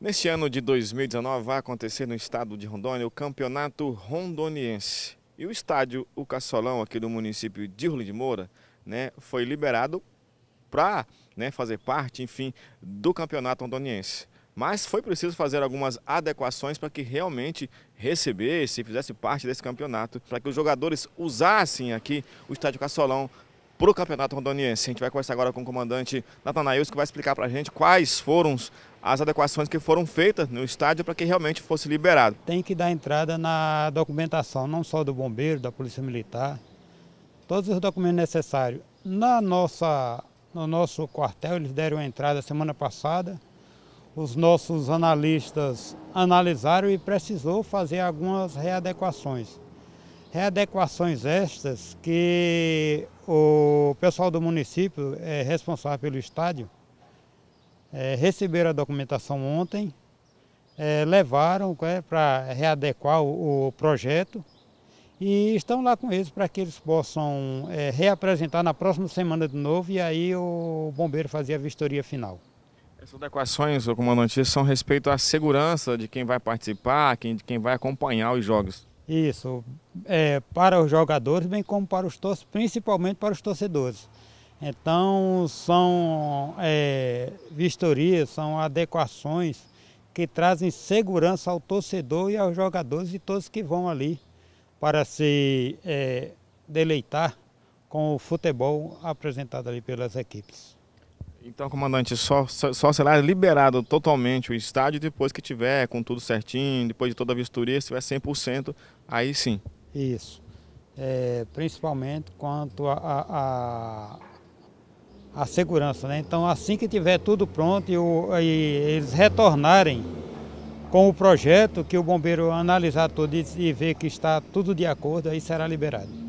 Neste ano de 2019 vai acontecer no estado de Rondônia o Campeonato Rondoniense. E o estádio O Caçolão, aqui do município de Rolim de Moura, né, foi liberado para né, fazer parte, enfim, do Campeonato Rondoniense. Mas foi preciso fazer algumas adequações para que realmente recebesse, fizesse parte desse campeonato, para que os jogadores usassem aqui o estádio Caçolão para o Campeonato Rondoniense. A gente vai conversar agora com o comandante Natanael, que vai explicar para a gente quais foram as adequações que foram feitas no estádio para que realmente fosse liberado. Tem que dar entrada na documentação, não só do bombeiro, da polícia militar, todos os documentos necessários. Na nossa, no nosso quartel, eles deram entrada semana passada, os nossos analistas analisaram e precisou fazer algumas readequações. Readequações estas que o pessoal do município é responsável pelo estádio, é, receberam a documentação ontem, é, levaram é, para readequar o, o, projeto e estão lá com eles para que eles possam é, reapresentar na próxima semana de novo e aí o bombeiro fazer a vistoria final. Essas adequações, o comandante, são respeito à segurança de quem vai participar, quem, de quem vai acompanhar os jogos. Isso, é, para os jogadores, bem como para os torcedores, principalmente para os torcedores. Então, são é, vistorias, são adequações que trazem segurança ao torcedor e aos jogadores e todos que vão ali para se é, deleitar com o futebol apresentado ali pelas equipes. Então, comandante, só, só será liberado totalmente o estádio depois que tiver com tudo certinho, depois de toda a vistoria, se tiver 100%, aí sim. Isso. É, principalmente quanto a, a, a segurança. Né? Então, assim que tiver tudo pronto e, o, e, eles retornarem com o projeto, que o bombeiro analisar tudo e, e ver que está tudo de acordo, aí será liberado.